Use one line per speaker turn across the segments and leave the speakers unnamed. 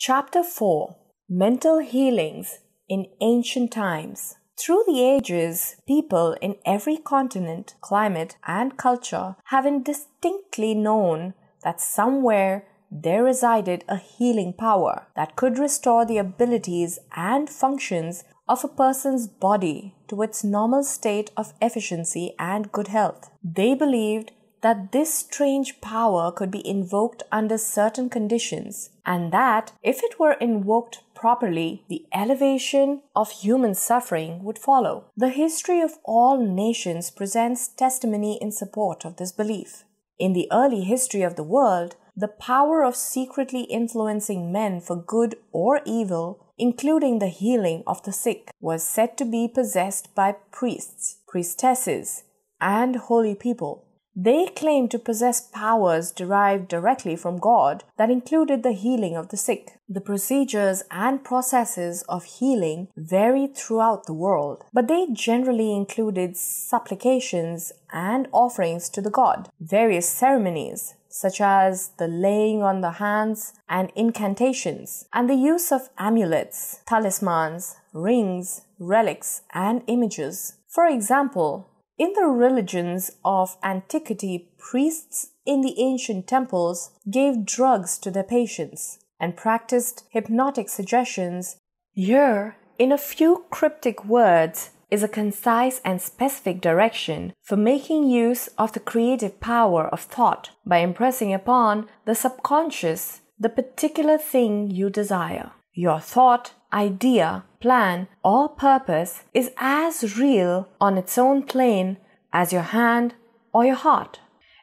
Chapter 4 Mental Healings in Ancient Times. Through the ages, people in every continent, climate, and culture have indistinctly known that somewhere there resided a healing power that could restore the abilities and functions of a person's body to its normal state of efficiency and good health. They believed that this strange power could be invoked under certain conditions, and that if it were invoked properly, the elevation of human suffering would follow. The history of all nations presents testimony in support of this belief. In the early history of the world, the power of secretly influencing men for good or evil including the healing of the sick, was said to be possessed by priests, priestesses, and holy people. They claimed to possess powers derived directly from God that included the healing of the sick. The procedures and processes of healing varied throughout the world, but they generally included supplications and offerings to the god, various ceremonies, such as the laying on the hands and incantations, and the use of amulets, talismans, rings, relics, and images. For example, in the religions of antiquity, priests in the ancient temples gave drugs to their patients and practiced hypnotic suggestions. Here, in a few cryptic words, is a concise and specific direction for making use of the creative power of thought by impressing upon the subconscious the particular thing you desire. Your thought, idea, plan, or purpose is as real on its own plane as your hand or your heart.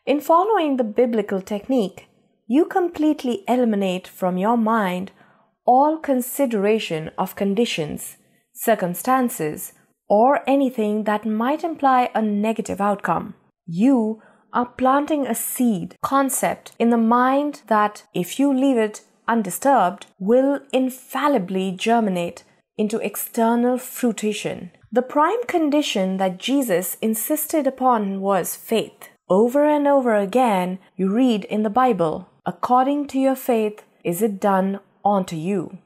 In following the biblical technique, you completely eliminate from your mind all consideration of conditions, circumstances, or anything that might imply a negative outcome. You are planting a seed concept in the mind that, if you leave it undisturbed will infallibly germinate into external fruition. The prime condition that Jesus insisted upon was faith. Over and over again, you read in the Bible, according to your faith is it done unto you.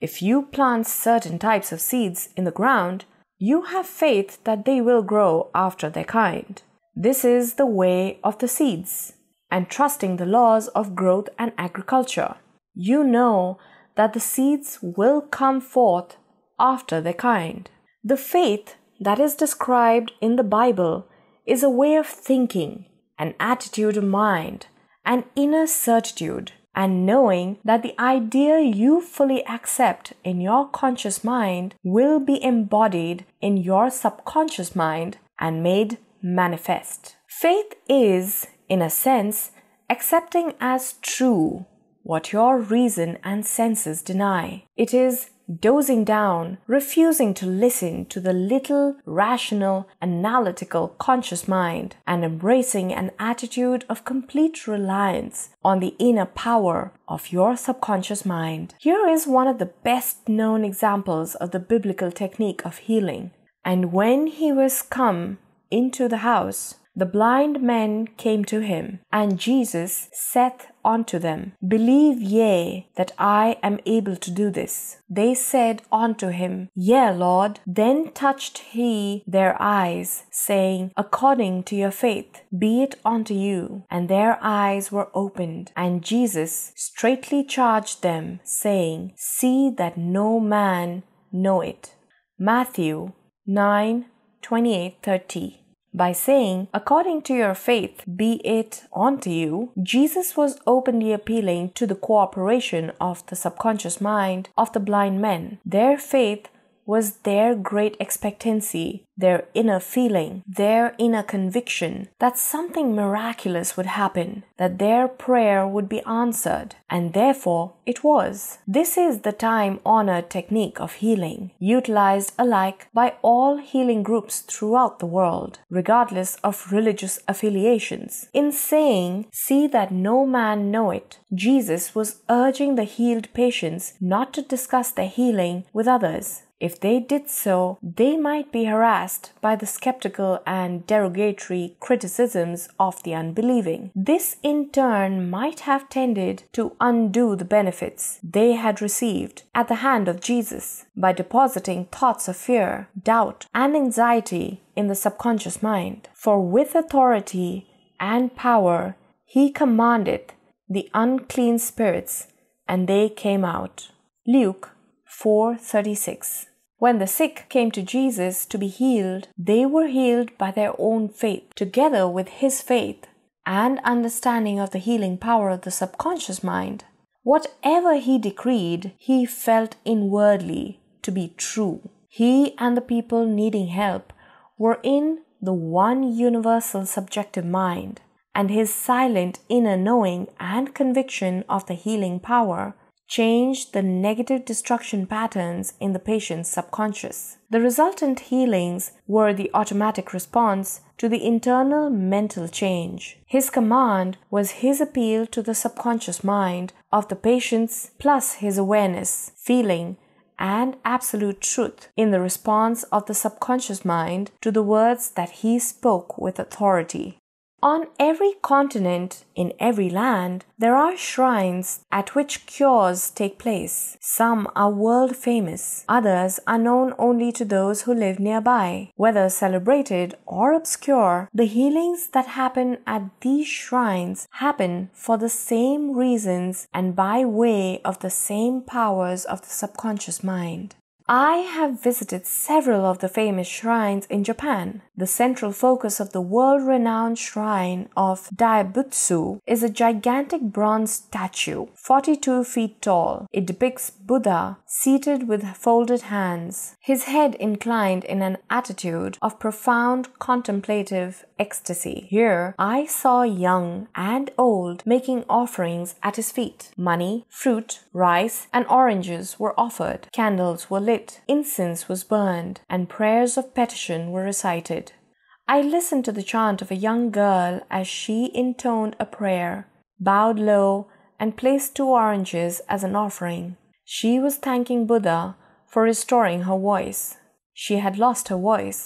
If you plant certain types of seeds in the ground, you have faith that they will grow after their kind. This is the way of the seeds, and trusting the laws of growth and agriculture you know that the seeds will come forth after their kind. The faith that is described in the Bible is a way of thinking, an attitude of mind, an inner certitude, and knowing that the idea you fully accept in your conscious mind will be embodied in your subconscious mind and made manifest. Faith is, in a sense, accepting as true what your reason and senses deny. It is dozing down, refusing to listen to the little, rational, analytical, conscious mind, and embracing an attitude of complete reliance on the inner power of your subconscious mind. Here is one of the best known examples of the biblical technique of healing. And when he was come into the house, the blind men came to him, and Jesus saith unto them, Believe ye that I am able to do this? They said unto him, Yea, Lord. Then touched he their eyes, saying, According to your faith, be it unto you. And their eyes were opened. And Jesus straitly charged them, saying, See that no man know it. Matthew 9 28 30 by saying, According to your faith, be it unto you, Jesus was openly appealing to the cooperation of the subconscious mind of the blind men. Their faith was their great expectancy, their inner feeling, their inner conviction that something miraculous would happen, that their prayer would be answered, and therefore it was. This is the time honored technique of healing, utilized alike by all healing groups throughout the world, regardless of religious affiliations. In saying, See that no man know it, Jesus was urging the healed patients not to discuss their healing with others. If they did so, they might be harassed by the skeptical and derogatory criticisms of the unbelieving. This in turn might have tended to undo the benefit benefits they had received at the hand of Jesus by depositing thoughts of fear, doubt, and anxiety in the subconscious mind. For with authority and power he commanded the unclean spirits, and they came out. Luke 4:36 when the sick came to Jesus to be healed, they were healed by their own faith, together with his faith and understanding of the healing power of the subconscious mind. Whatever he decreed, he felt inwardly to be true. He and the people needing help were in the one universal subjective mind, and his silent inner knowing and conviction of the healing power change the negative destruction patterns in the patient's subconscious. The resultant healings were the automatic response to the internal mental change. His command was his appeal to the subconscious mind of the patient's plus his awareness, feeling, and absolute truth in the response of the subconscious mind to the words that he spoke with authority. On every continent, in every land, there are shrines at which cures take place. Some are world famous, others are known only to those who live nearby. Whether celebrated or obscure, the healings that happen at these shrines happen for the same reasons and by way of the same powers of the subconscious mind. I have visited several of the famous shrines in Japan. The central focus of the world renowned shrine of Daibutsu is a gigantic bronze statue, 42 feet tall. It depicts Buddha seated with folded hands, his head inclined in an attitude of profound contemplative ecstasy. Here, I saw young and old making offerings at his feet. Money, fruit, rice, and oranges were offered. Candles were lit lit, incense was burned, and prayers of petition were recited. I listened to the chant of a young girl as she intoned a prayer, bowed low, and placed two oranges as an offering. She was thanking Buddha for restoring her voice. She had lost her voice,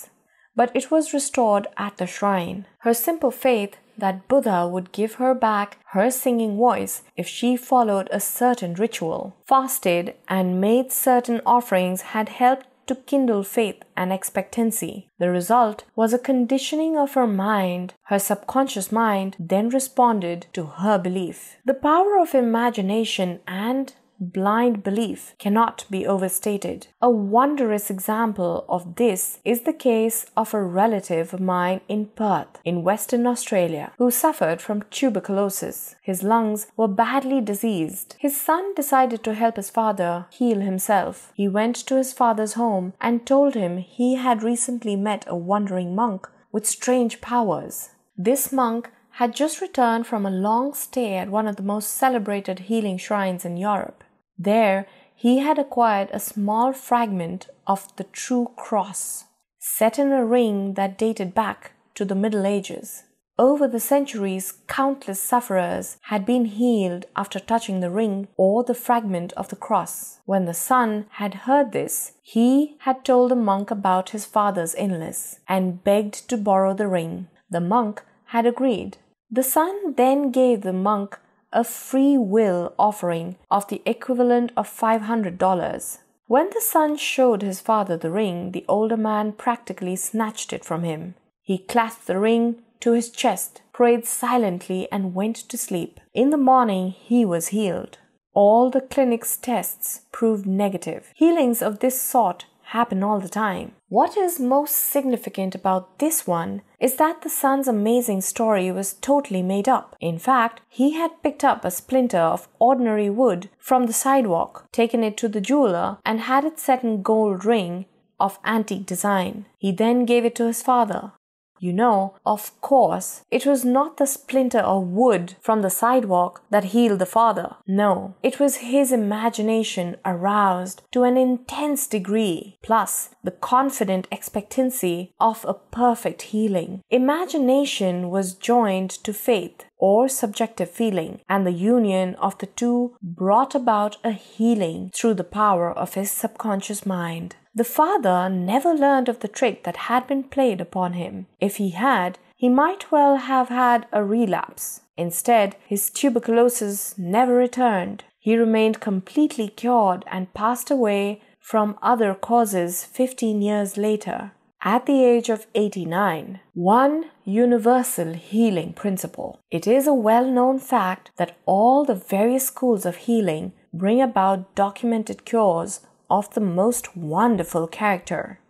but it was restored at the shrine. Her simple faith that Buddha would give her back her singing voice if she followed a certain ritual. Fasted and made certain offerings had helped to kindle faith and expectancy. The result was a conditioning of her mind. Her subconscious mind then responded to her belief. The power of imagination and blind belief cannot be overstated. A wondrous example of this is the case of a relative of mine in Perth, in Western Australia, who suffered from tuberculosis. His lungs were badly diseased. His son decided to help his father heal himself. He went to his father's home and told him he had recently met a wandering monk with strange powers. This monk had just returned from a long stay at one of the most celebrated healing shrines in Europe. There, he had acquired a small fragment of the true cross, set in a ring that dated back to the Middle Ages. Over the centuries, countless sufferers had been healed after touching the ring or the fragment of the cross. When the son had heard this, he had told the monk about his father's illness and begged to borrow the ring. The monk had agreed. The son then gave the monk a free will offering of the equivalent of $500. When the son showed his father the ring, the older man practically snatched it from him. He clasped the ring to his chest, prayed silently, and went to sleep. In the morning, he was healed. All the clinic's tests proved negative. Healings of this sort happen all the time. What is most significant about this one is that the son's amazing story was totally made up. In fact, he had picked up a splinter of ordinary wood from the sidewalk, taken it to the jeweler, and had it set in gold ring of antique design. He then gave it to his father, you know, of course, it was not the splinter of wood from the sidewalk that healed the father. No, it was his imagination aroused to an intense degree, plus the confident expectancy of a perfect healing. Imagination was joined to faith or subjective feeling, and the union of the two brought about a healing through the power of his subconscious mind. The father never learned of the trick that had been played upon him. If he had, he might well have had a relapse. Instead, his tuberculosis never returned. He remained completely cured and passed away from other causes 15 years later at the age of 89 one universal healing principle. It is a well known fact that all the various schools of healing bring about documented cures of the most wonderful character.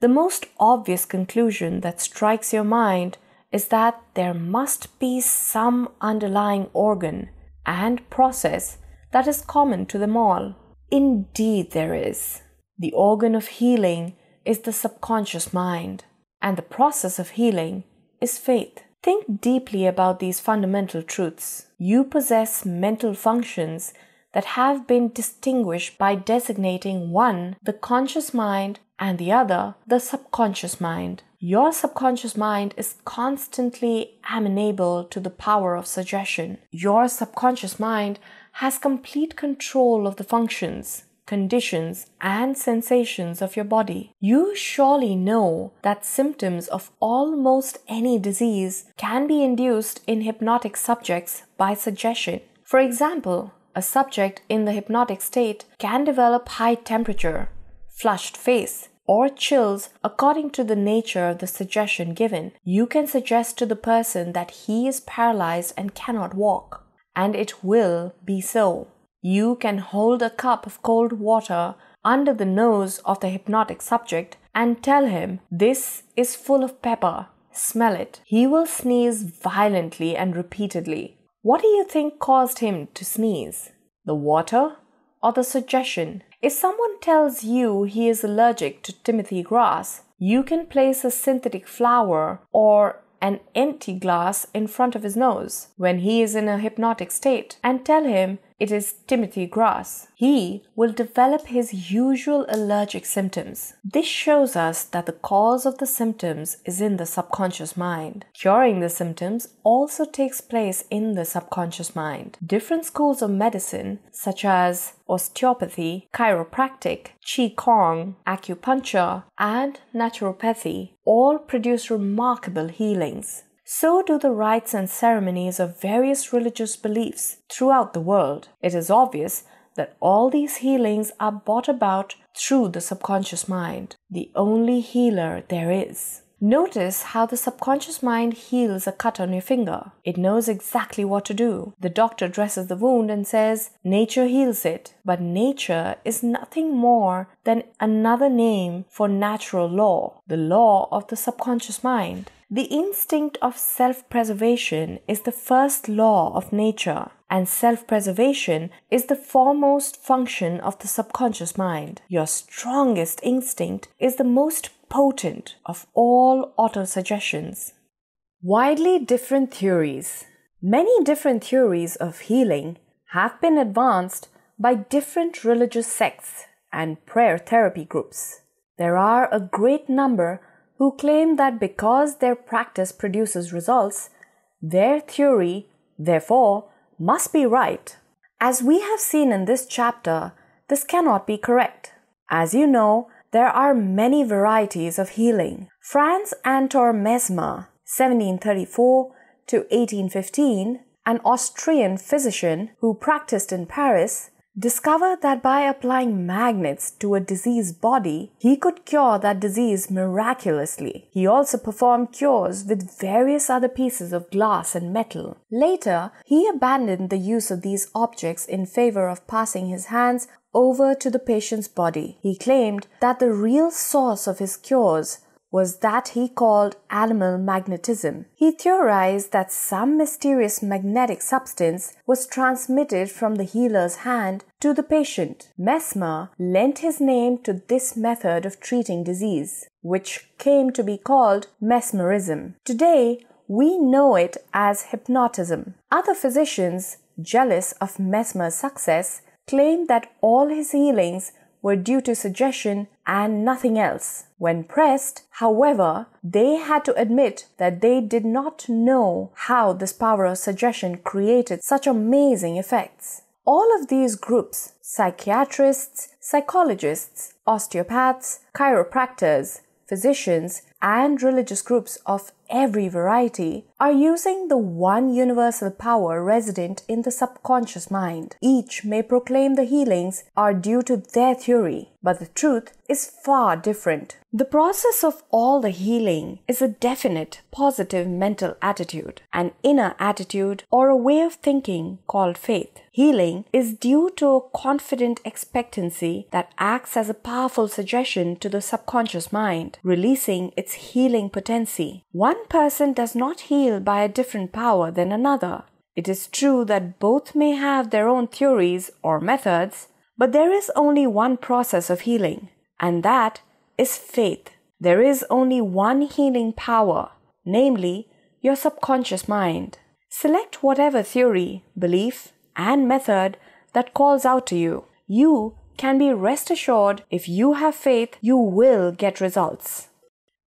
The most obvious conclusion that strikes your mind is that there must be some underlying organ and process that is common to them all. Indeed, there is. The organ of healing is the subconscious mind, and the process of healing is faith. Think deeply about these fundamental truths. You possess mental functions that have been distinguished by designating one, the conscious mind, and the other, the subconscious mind. Your subconscious mind is constantly amenable to the power of suggestion. Your subconscious mind has complete control of the functions, conditions, and sensations of your body. You surely know that symptoms of almost any disease can be induced in hypnotic subjects by suggestion. For example, a subject in the hypnotic state can develop high temperature, flushed face, or chills according to the nature of the suggestion given. You can suggest to the person that he is paralyzed and cannot walk, and it will be so. You can hold a cup of cold water under the nose of the hypnotic subject and tell him, This is full of pepper. Smell it. He will sneeze violently and repeatedly. What do you think caused him to sneeze? The water or the suggestion? If someone tells you he is allergic to Timothy grass, you can place a synthetic flower or an empty glass in front of his nose when he is in a hypnotic state and tell him it is Timothy Grass. He will develop his usual allergic symptoms. This shows us that the cause of the symptoms is in the subconscious mind. Curing the symptoms also takes place in the subconscious mind. Different schools of medicine, such as osteopathy, chiropractic, qi kong, acupuncture, and naturopathy all produce remarkable healings so do the rites and ceremonies of various religious beliefs throughout the world. It is obvious that all these healings are brought about through the subconscious mind, the only healer there is. Notice how the subconscious mind heals a cut on your finger. It knows exactly what to do. The doctor dresses the wound and says, Nature heals it. But nature is nothing more than another name for natural law, the law of the subconscious mind. The instinct of self preservation is the first law of nature, and self preservation is the foremost function of the subconscious mind. Your strongest instinct is the most potent of all autosuggestions. Widely different theories. Many different theories of healing have been advanced by different religious sects and prayer therapy groups. There are a great number who claim that because their practice produces results, their theory, therefore, must be right. As we have seen in this chapter, this cannot be correct. As you know, there are many varieties of healing. Franz Antor Mesmer, 1734 to 1815, an Austrian physician who practiced in Paris, discovered that by applying magnets to a diseased body, he could cure that disease miraculously. He also performed cures with various other pieces of glass and metal. Later, he abandoned the use of these objects in favor of passing his hands over to the patient's body. He claimed that the real source of his cures was that he called animal magnetism. He theorized that some mysterious magnetic substance was transmitted from the healer's hand to the patient. Mesmer lent his name to this method of treating disease, which came to be called mesmerism. Today, we know it as hypnotism. Other physicians, jealous of Mesmer's success, claimed that all his healings were due to suggestion and nothing else. When pressed, however, they had to admit that they did not know how this power of suggestion created such amazing effects. All of these groups psychiatrists, psychologists, osteopaths, chiropractors, physicians, and religious groups of every variety, are using the one universal power resident in the subconscious mind. Each may proclaim the healings are due to their theory, but the truth is far different. The process of all the healing is a definite positive mental attitude, an inner attitude, or a way of thinking called faith. Healing is due to a confident expectancy that acts as a powerful suggestion to the subconscious mind, releasing its healing potency. One one person does not heal by a different power than another. It is true that both may have their own theories or methods, but there is only one process of healing, and that is faith. There is only one healing power, namely your subconscious mind. Select whatever theory, belief, and method that calls out to you. You can be rest assured if you have faith, you will get results.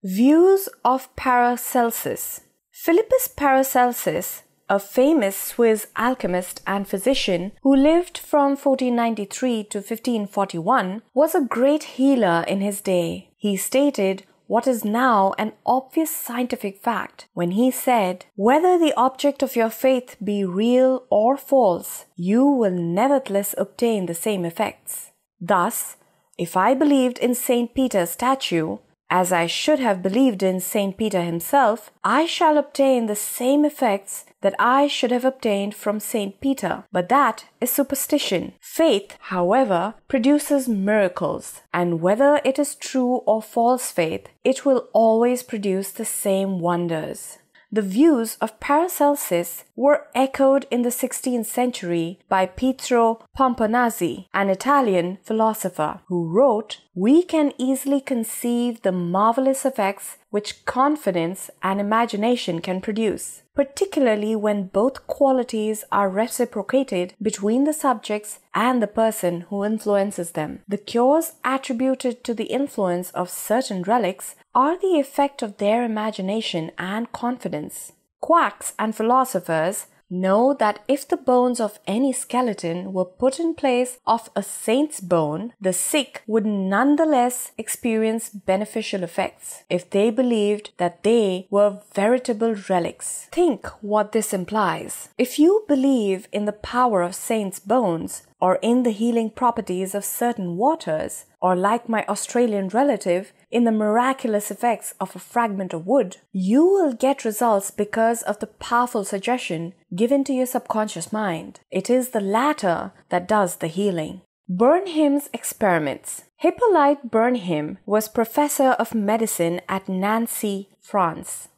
Views of Paracelsus. Philippus Paracelsus, a famous Swiss alchemist and physician who lived from 1493 to 1541, was a great healer in his day. He stated what is now an obvious scientific fact when he said, Whether the object of your faith be real or false, you will nevertheless obtain the same effects. Thus, if I believed in St. Peter's statue, as I should have believed in St. Peter himself, I shall obtain the same effects that I should have obtained from St. Peter. But that is superstition. Faith, however, produces miracles, and whether it is true or false faith, it will always produce the same wonders. The views of Paracelsus were echoed in the 16th century by Pietro Pomponazzi, an Italian philosopher, who wrote we can easily conceive the marvelous effects which confidence and imagination can produce, particularly when both qualities are reciprocated between the subjects and the person who influences them. The cures attributed to the influence of certain relics are the effect of their imagination and confidence. Quacks and philosophers Know that if the bones of any skeleton were put in place of a saint's bone, the sick would nonetheless experience beneficial effects if they believed that they were veritable relics. Think what this implies. If you believe in the power of saints' bones, or in the healing properties of certain waters, or like my Australian relative, in the miraculous effects of a fragment of wood, you will get results because of the powerful suggestion given to your subconscious mind. It is the latter that does the healing. Burnham's experiments. Hippolyte Burnham was professor of medicine at Nancy, France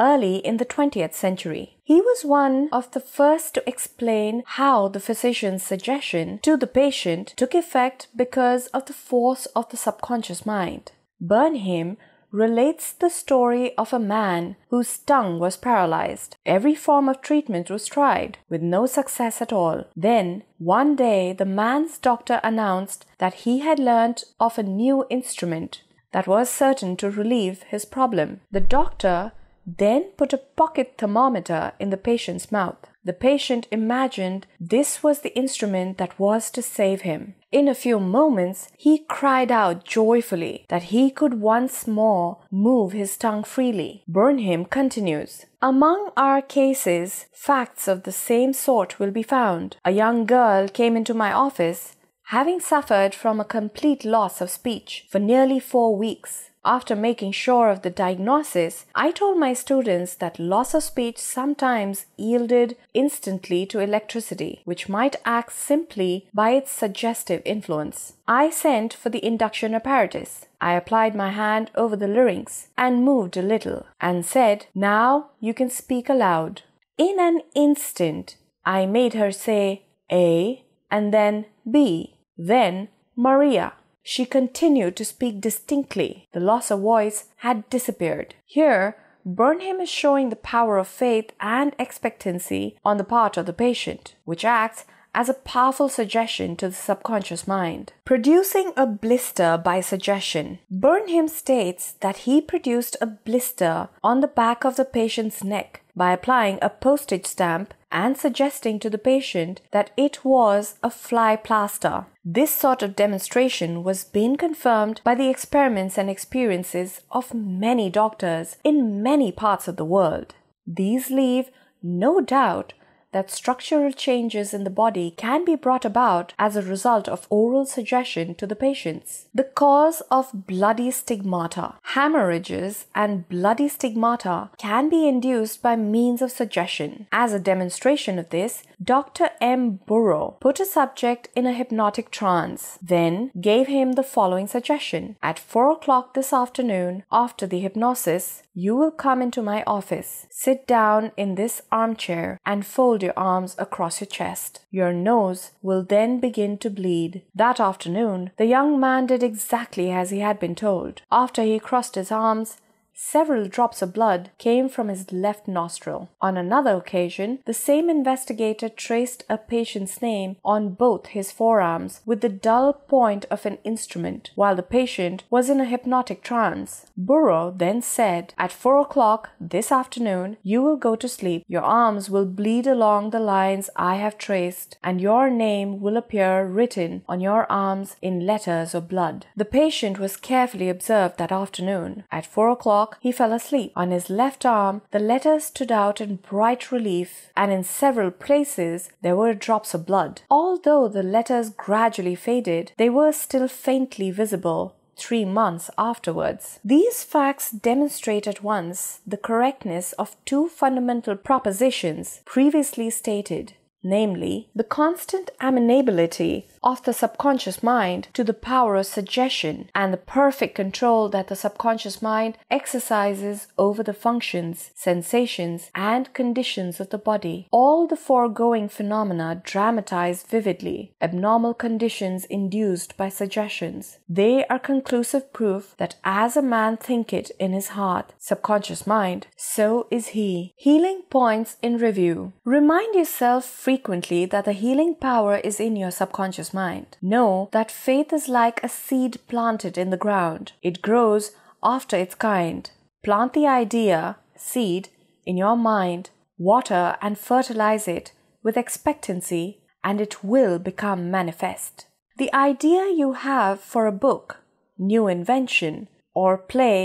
early in the 20th century. He was one of the first to explain how the physician's suggestion to the patient took effect because of the force of the subconscious mind. Burnham relates the story of a man whose tongue was paralyzed. Every form of treatment was tried, with no success at all. Then, one day, the man's doctor announced that he had learned of a new instrument that was certain to relieve his problem. The doctor then put a pocket thermometer in the patient's mouth. The patient imagined this was the instrument that was to save him. In a few moments, he cried out joyfully that he could once more move his tongue freely. Burnham continues Among our cases, facts of the same sort will be found. A young girl came into my office having suffered from a complete loss of speech for nearly four weeks. After making sure of the diagnosis, I told my students that loss of speech sometimes yielded instantly to electricity, which might act simply by its suggestive influence. I sent for the induction apparatus. I applied my hand over the larynx and moved a little and said, Now you can speak aloud. In an instant, I made her say A and then B, then Maria. She continued to speak distinctly. The loss of voice had disappeared. Here, Burnham is showing the power of faith and expectancy on the part of the patient, which acts as a powerful suggestion to the subconscious mind. Producing a blister by suggestion. Burnham states that he produced a blister on the back of the patient's neck by applying a postage stamp and suggesting to the patient that it was a fly plaster. This sort of demonstration was being confirmed by the experiments and experiences of many doctors in many parts of the world. These leave no doubt that structural changes in the body can be brought about as a result of oral suggestion to the patients. The cause of bloody stigmata. Hemorrhages and bloody stigmata can be induced by means of suggestion. As a demonstration of this, Dr. M. Burrow put a subject in a hypnotic trance, then gave him the following suggestion At 4 o'clock this afternoon, after the hypnosis, you will come into my office, sit down in this armchair, and fold your arms across your chest. Your nose will then begin to bleed. That afternoon, the young man did exactly as he had been told. After he crossed his arms, Several drops of blood came from his left nostril. On another occasion, the same investigator traced a patient's name on both his forearms with the dull point of an instrument while the patient was in a hypnotic trance. Burrow then said, At four o'clock this afternoon, you will go to sleep. Your arms will bleed along the lines I have traced, and your name will appear written on your arms in letters of blood. The patient was carefully observed that afternoon. At four o'clock, he fell asleep. On his left arm, the letters stood out in bright relief, and in several places there were drops of blood. Although the letters gradually faded, they were still faintly visible three months afterwards. These facts demonstrate at once the correctness of two fundamental propositions previously stated namely, the constant amenability of the subconscious mind to the power of suggestion and the perfect control that the subconscious mind exercises over the functions, sensations, and conditions of the body. All the foregoing phenomena dramatized vividly abnormal conditions induced by suggestions. They are conclusive proof that as a man thinketh in his heart, subconscious mind, so is he. Healing points in review. Remind yourself frequently that the healing power is in your subconscious mind. Know that faith is like a seed planted in the ground, it grows after its kind. Plant the idea, seed, in your mind, water and fertilize it with expectancy, and it will become manifest. The idea you have for a book, new invention, or play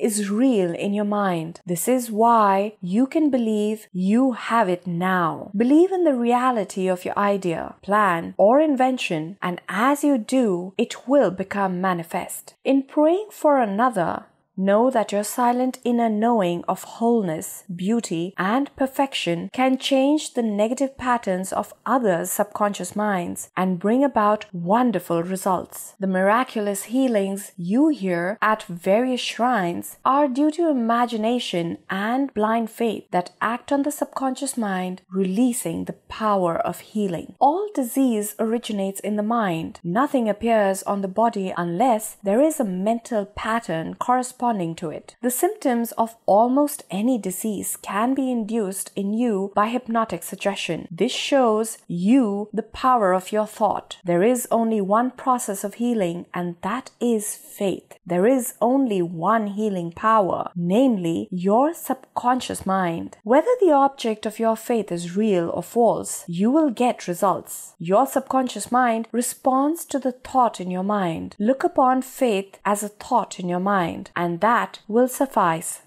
is real in your mind. This is why you can believe you have it now. Believe in the reality of your idea, plan, or invention, and as you do, it will become manifest. In praying for another, Know that your silent inner knowing of wholeness, beauty, and perfection can change the negative patterns of others' subconscious minds and bring about wonderful results. The miraculous healings you hear at various shrines are due to imagination and blind faith that act on the subconscious mind, releasing the power of healing. All disease originates in the mind. Nothing appears on the body unless there is a mental pattern corresponding responding to it. The symptoms of almost any disease can be induced in you by hypnotic suggestion. This shows you the power of your thought. There is only one process of healing, and that is faith. There is only one healing power, namely your subconscious mind. Whether the object of your faith is real or false, you will get results. Your subconscious mind responds to the thought in your mind. Look upon faith as a thought in your mind, and that will suffice.